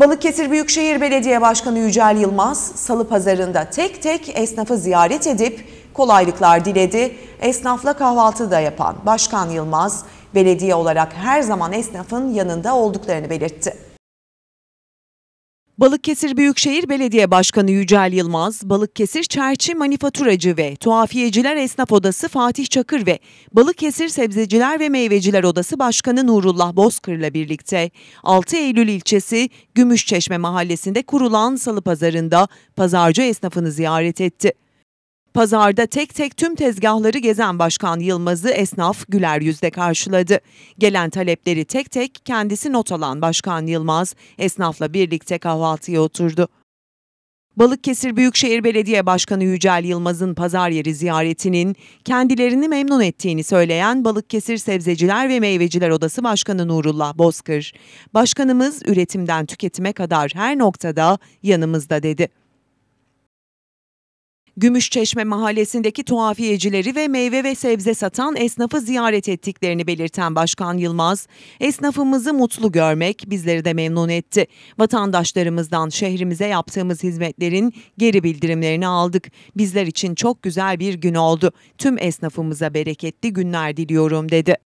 Balıkesir Büyükşehir Belediye Başkanı Yücel Yılmaz, Salı Pazarında tek tek esnafı ziyaret edip kolaylıklar diledi. Esnafla kahvaltı da yapan Başkan Yılmaz, belediye olarak her zaman esnafın yanında olduklarını belirtti. Balıkesir Büyükşehir Belediye Başkanı Yücel Yılmaz, Balıkesir Çerçi Manifaturacı ve Tuhafiyeciler Esnaf Odası Fatih Çakır ve Balıkesir Sebzeciler ve Meyveciler Odası Başkanı Nurullah ile birlikte 6 Eylül ilçesi Gümüşçeşme Mahallesi'nde kurulan Salı Pazarı'nda pazarcı esnafını ziyaret etti. Pazarda tek tek tüm tezgahları gezen Başkan Yılmaz'ı esnaf güler yüzle karşıladı. Gelen talepleri tek tek kendisi not alan Başkan Yılmaz esnafla birlikte kahvaltıya oturdu. Balıkesir Büyükşehir Belediye Başkanı Yücel Yılmaz'ın pazar yeri ziyaretinin kendilerini memnun ettiğini söyleyen Balıkesir Sebzeciler ve Meyveciler Odası Başkanı Nurullah Bozkır, "Başkanımız üretimden tüketime kadar her noktada yanımızda." dedi. Gümüşçeşme mahallesindeki tuhafiyecileri ve meyve ve sebze satan esnafı ziyaret ettiklerini belirten Başkan Yılmaz, esnafımızı mutlu görmek bizleri de memnun etti. Vatandaşlarımızdan şehrimize yaptığımız hizmetlerin geri bildirimlerini aldık. Bizler için çok güzel bir gün oldu. Tüm esnafımıza bereketli günler diliyorum dedi.